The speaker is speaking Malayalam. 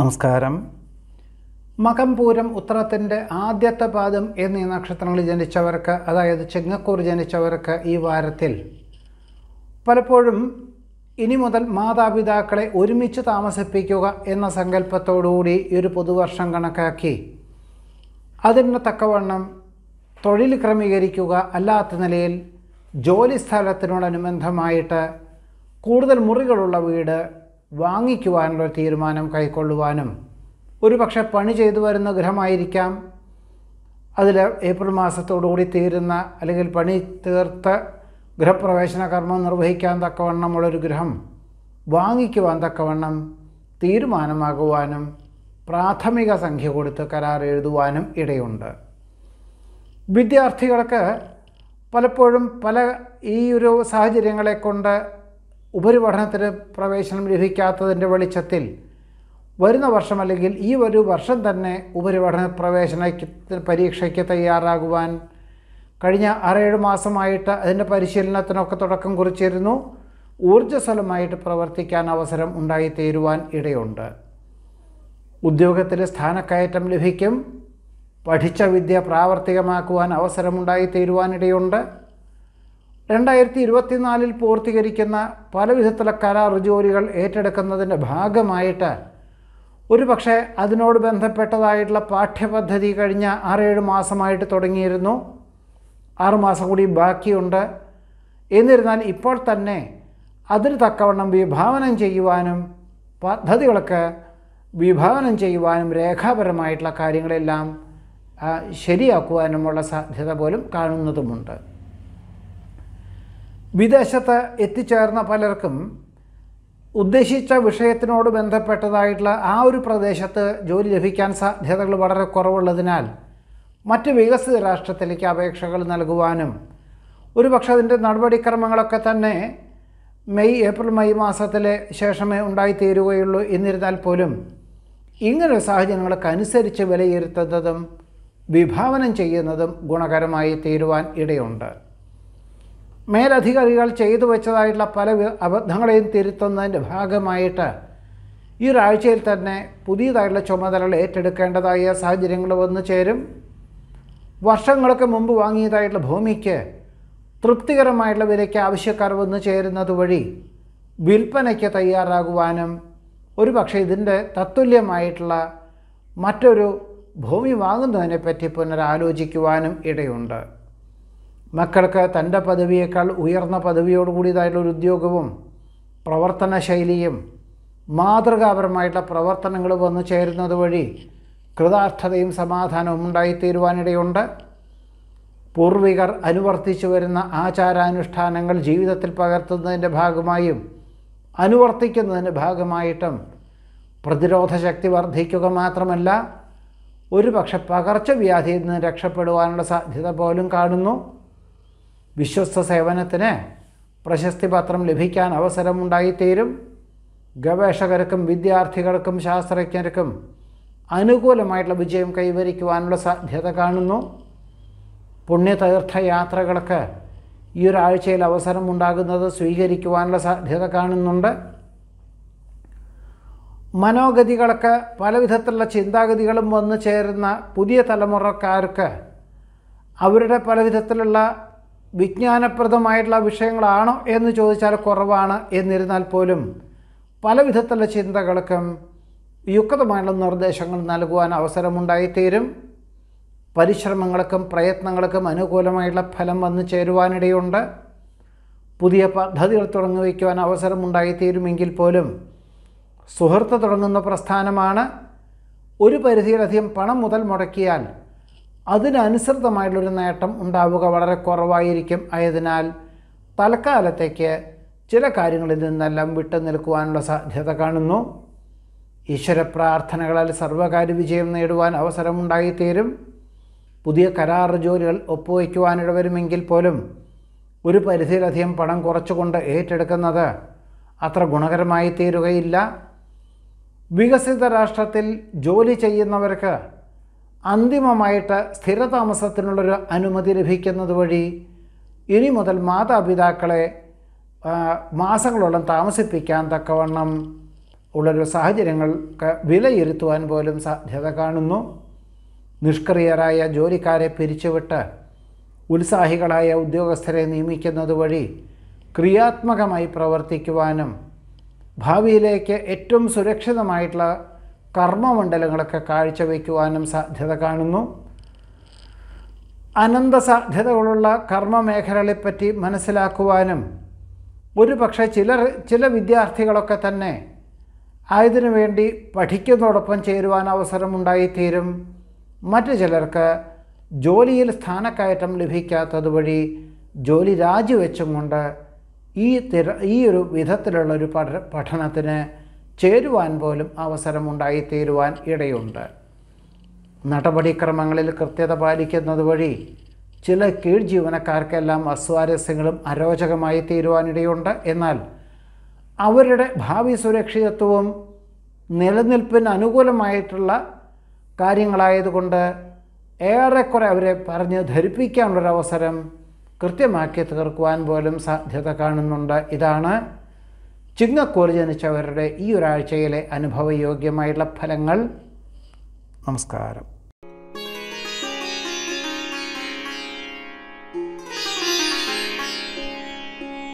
നമസ്കാരം മകംപൂരം ഉത്തരത്തിൻ്റെ ആദ്യത്തെ പാദം എന്നീ നക്ഷത്രങ്ങളിൽ ജനിച്ചവർക്ക് അതായത് ചെങ്ങക്കൂർ ജനിച്ചവർക്ക് ഈ വാരത്തിൽ പലപ്പോഴും ഇനി മുതൽ മാതാപിതാക്കളെ ഒരുമിച്ച് താമസിപ്പിക്കുക എന്ന സങ്കല്പത്തോടുകൂടി ഈ ഒരു പുതുവർഷം കണക്കാക്കി അതിന് തക്കവണ്ണം തൊഴിൽ ക്രമീകരിക്കുക അല്ലാത്ത നിലയിൽ ജോലി സ്ഥലത്തിനോടനുബന്ധമായിട്ട് കൂടുതൽ മുറികളുള്ള വീട് വാങ്ങിക്കുവാനുള്ള തീരുമാനം കൈക്കൊള്ളുവാനും ഒരു പക്ഷേ പണി ചെയ്തു വരുന്ന ഗൃഹമായിരിക്കാം അതിൽ ഏപ്രിൽ മാസത്തോടുകൂടി തീരുന്ന അല്ലെങ്കിൽ പണി തീർത്ത് ഗൃഹപ്രവേശന കർമ്മം നിർവഹിക്കാൻ തക്കവണ്ണമുള്ളൊരു ഗൃഹം വാങ്ങിക്കുവാൻ തക്കവണ്ണം തീരുമാനമാകുവാനും പ്രാഥമിക സംഖ്യ കൊടുത്ത് കരാർ എഴുതുവാനും ഇടയുണ്ട് വിദ്യാർത്ഥികൾക്ക് പലപ്പോഴും പല ഈ ഒരു സാഹചര്യങ്ങളെ കൊണ്ട് ഉപരിപഠനത്തിന് പ്രവേശനം ലഭിക്കാത്തതിൻ്റെ വെളിച്ചത്തിൽ വരുന്ന വർഷം അല്ലെങ്കിൽ ഈ ഒരു വർഷം തന്നെ ഉപരിപഠന പ്രവേശന പരീക്ഷയ്ക്ക് തയ്യാറാകുവാൻ കഴിഞ്ഞ ആറേഴ് മാസമായിട്ട് അതിൻ്റെ പരിശീലനത്തിനൊക്കെ തുടക്കം കുറിച്ചിരുന്നു ഊർജ്ജസ്വലമായിട്ട് പ്രവർത്തിക്കാൻ അവസരം ഉണ്ടായിത്തീരുവാൻ ഇടയുണ്ട് ഉദ്യോഗത്തിൽ സ്ഥാനക്കയറ്റം ലഭിക്കും പഠിച്ച വിദ്യ പ്രാവർത്തികമാക്കുവാൻ അവസരമുണ്ടായിത്തീരുവാനിടയുണ്ട് രണ്ടായിരത്തി ഇരുപത്തിനാലിൽ പൂർത്തീകരിക്കുന്ന പല കരാർ ജോലികൾ ഏറ്റെടുക്കുന്നതിൻ്റെ ഭാഗമായിട്ട് ഒരു പക്ഷേ അതിനോട് ബന്ധപ്പെട്ടതായിട്ടുള്ള പാഠ്യപദ്ധതി കഴിഞ്ഞ ആറേഴ് മാസമായിട്ട് തുടങ്ങിയിരുന്നു ആറുമാസം കൂടി ബാക്കിയുണ്ട് എന്നിരുന്നാൽ ഇപ്പോൾ തന്നെ അതിന് തക്കവണ്ണം വിഭാവനം ചെയ്യുവാനും പദ്ധതികളൊക്കെ വിഭാവനം ചെയ്യുവാനും രേഖാപരമായിട്ടുള്ള കാര്യങ്ങളെല്ലാം ശരിയാക്കുവാനുമുള്ള സാധ്യത പോലും കാണുന്നതുമുണ്ട് വിദേശത്ത് എത്തിച്ചേർന്ന പലർക്കും ഉദ്ദേശിച്ച വിഷയത്തിനോട് ബന്ധപ്പെട്ടതായിട്ടുള്ള ആ ഒരു പ്രദേശത്ത് ജോലി ലഭിക്കാൻ സാധ്യതകൾ വളരെ കുറവുള്ളതിനാൽ മറ്റ് വികസിത രാഷ്ട്രത്തിലേക്ക് അപേക്ഷകൾ നൽകുവാനും ഒരു പക്ഷേ അതിൻ്റെ നടപടിക്രമങ്ങളൊക്കെ തന്നെ മെയ് ഏപ്രിൽ മെയ് മാസത്തിലെ ശേഷമേ ഉണ്ടായിത്തീരുകയുള്ളൂ എന്നിരുന്നാൽ പോലും ഇങ്ങനെ സാഹചര്യങ്ങൾക്ക് അനുസരിച്ച് വിലയിരുത്തുന്നതും വിഭാവനം ചെയ്യുന്നതും ഗുണകരമായി തീരുവാൻ ഇടയുണ്ട് മേലധികാരികൾ ചെയ്തു വെച്ചതായിട്ടുള്ള പല അബദ്ധങ്ങളെയും തിരുത്തുന്നതിൻ്റെ ഭാഗമായിട്ട് ഈ ഒരാഴ്ചയിൽ തന്നെ പുതിയതായിട്ടുള്ള ചുമതലകൾ ഏറ്റെടുക്കേണ്ടതായ സാഹചര്യങ്ങൾ വന്നു ചേരും വർഷങ്ങൾക്ക് മുമ്പ് വാങ്ങിയതായിട്ടുള്ള ഭൂമിക്ക് തൃപ്തികരമായിട്ടുള്ള വിലയ്ക്ക് ആവശ്യക്കാർ വന്നു ചേരുന്നത് വഴി വിൽപ്പനയ്ക്ക് തയ്യാറാകുവാനും ഒരു പക്ഷേ ഇതിൻ്റെ തത്തുല്യമായിട്ടുള്ള മറ്റൊരു ഭൂമി വാങ്ങുന്നതിനെപ്പറ്റി പുനരാലോചിക്കുവാനും ഇടയുണ്ട് മക്കൾക്ക് തൻ്റെ പദവിയേക്കാൾ ഉയർന്ന പദവിയോടുകൂടിയതായിട്ടുള്ള ഒരു ഉദ്യോഗവും പ്രവർത്തന ശൈലിയും മാതൃകാപരമായിട്ടുള്ള പ്രവർത്തനങ്ങൾ വന്നു ചേരുന്നത് വഴി കൃതാർത്ഥതയും സമാധാനവും ഉണ്ടായിത്തീരുവാനിടയുണ്ട് പൂർവികർ അനുവർത്തിച്ചു വരുന്ന ആചാരാനുഷ്ഠാനങ്ങൾ ജീവിതത്തിൽ പകർത്തുന്നതിൻ്റെ ഭാഗമായും അനുവർത്തിക്കുന്നതിൻ്റെ ഭാഗമായിട്ടും പ്രതിരോധശക്തി വർദ്ധിക്കുക മാത്രമല്ല ഒരു പക്ഷെ പകർച്ചവ്യാധിയിൽ നിന്ന് രക്ഷപ്പെടുവാനുള്ള സാധ്യത പോലും കാണുന്നു വിശ്വസ്ത സേവനത്തിന് പ്രശസ്തി പത്രം ലഭിക്കാൻ അവസരമുണ്ടായിത്തീരും ഗവേഷകർക്കും വിദ്യാർത്ഥികൾക്കും ശാസ്ത്രജ്ഞർക്കും അനുകൂലമായിട്ടുള്ള വിജയം കൈവരിക്കുവാനുള്ള സാധ്യത കാണുന്നു പുണ്യതീർത്ഥയാത്രകൾക്ക് ഈ ഒരാഴ്ചയിൽ അവസരമുണ്ടാകുന്നത് സ്വീകരിക്കുവാനുള്ള സാധ്യത കാണുന്നുണ്ട് മനോഗതികളൊക്കെ പല വിധത്തിലുള്ള ചിന്താഗതികളും വന്നു ചേരുന്ന പുതിയ തലമുറക്കാർക്ക് അവരുടെ പല വിധത്തിലുള്ള വിജ്ഞാനപ്രദമായിട്ടുള്ള വിഷയങ്ങളാണോ എന്ന് ചോദിച്ചാൽ കുറവാണ് എന്നിരുന്നാൽ പോലും പല വിധത്തിലുള്ള ചിന്തകൾക്കും യുക്തമായുള്ള നിർദ്ദേശങ്ങൾ നൽകുവാൻ അവസരമുണ്ടായിത്തീരും പരിശ്രമങ്ങൾക്കും പ്രയത്നങ്ങൾക്കും അനുകൂലമായിട്ടുള്ള ഫലം വന്നു ചേരുവാനിടയുണ്ട് പുതിയ പദ്ധതികൾ തുടങ്ങി വയ്ക്കുവാൻ അവസരമുണ്ടായിത്തീരുമെങ്കിൽ പോലും സുഹൃത്ത് തുടങ്ങുന്ന പ്രസ്ഥാനമാണ് ഒരു പരിധിയിലധികം പണം മുതൽ മുടക്കിയാൽ അതിനനുസൃതമായിട്ടുള്ളൊരു നേട്ടം ഉണ്ടാവുക വളരെ കുറവായിരിക്കും ആയതിനാൽ തൽക്കാലത്തേക്ക് ചില കാര്യങ്ങളിൽ നിന്നെല്ലാം വിട്ടു നിൽക്കുവാനുള്ള സാധ്യത കാണുന്നു ഈശ്വര പ്രാർത്ഥനകളാൽ സർവകാര്യ വിജയം നേടുവാൻ അവസരമുണ്ടായിത്തീരും പുതിയ കരാർ ജോലികൾ ഒപ്പുവയ്ക്കുവാനിടവരുമെങ്കിൽ പോലും ഒരു പരിധിയിലധികം പണം കുറച്ചുകൊണ്ട് ഏറ്റെടുക്കുന്നത് അത്ര ഗുണകരമായി തീരുകയില്ല വികസിത രാഷ്ട്രത്തിൽ ജോലി ചെയ്യുന്നവർക്ക് അന്തിമമായിട്ട് സ്ഥിരതാമസത്തിനുള്ളൊരു അനുമതി ലഭിക്കുന്നത് വഴി ഇനി മുതൽ മാതാപിതാക്കളെ മാസങ്ങളോളം താമസിപ്പിക്കാൻ തക്കവണ്ണം ഉള്ളൊരു സാഹചര്യങ്ങൾക്ക് വിലയിരുത്തുവാൻ പോലും സാധ്യത കാണുന്നു നിഷ്ക്രിയരായ ജോലിക്കാരെ പിരിച്ചുവിട്ട് ഉത്സാഹികളായ ഉദ്യോഗസ്ഥരെ നിയമിക്കുന്നത് വഴി ക്രിയാത്മകമായി പ്രവർത്തിക്കുവാനും ഭാവിയിലേക്ക് ഏറ്റവും സുരക്ഷിതമായിട്ടുള്ള കർമ്മമണ്ഡലങ്ങളൊക്കെ കാഴ്ചവെക്കുവാനും സാധ്യത കാണുന്നു അനന്ത സാധ്യതകളുള്ള കർമ്മമേഖലകളെപ്പറ്റി മനസ്സിലാക്കുവാനും ഒരു പക്ഷേ ചിലർ ചില വിദ്യാർത്ഥികളൊക്കെ തന്നെ ആയതിനു വേണ്ടി പഠിക്കുന്നതോടൊപ്പം ചേരുവാൻ അവസരമുണ്ടായിത്തീരും മറ്റു ചിലർക്ക് ജോലിയിൽ സ്ഥാനക്കയറ്റം ലഭിക്കാത്തതുവഴി ജോലി രാജിവെച്ചും കൊണ്ട് ഈ തിര ഈ ഒരു വിധത്തിലുള്ള ഒരു പഠ പഠനത്തിന് ചേരുവാൻ പോലും അവസരമുണ്ടായിത്തീരുവാൻ ഇടയുണ്ട് നടപടിക്രമങ്ങളിൽ കൃത്യത പാലിക്കുന്നത് വഴി ചില കീഴ് ജീവനക്കാർക്കെല്ലാം അസ്വാരസ്യങ്ങളും അരോചകമായി തീരുവാനിടയുണ്ട് എന്നാൽ അവരുടെ ഭാവി സുരക്ഷിതത്വവും നിലനിൽപ്പിന് അനുകൂലമായിട്ടുള്ള കാര്യങ്ങളായതുകൊണ്ട് ഏറെക്കുറെ അവരെ പറഞ്ഞ് ധരിപ്പിക്കാനുള്ളൊരവസരം കൃത്യമാക്കി തീർക്കുവാൻ പോലും സാധ്യത കാണുന്നുണ്ട് ഇതാണ് ചിങ്ങക്കോൽ ജനിച്ചവരുടെ ഈ ഒരാഴ്ചയിലെ അനുഭവയോഗ്യമായുള്ള ഫലങ്ങൾ നമസ്കാരം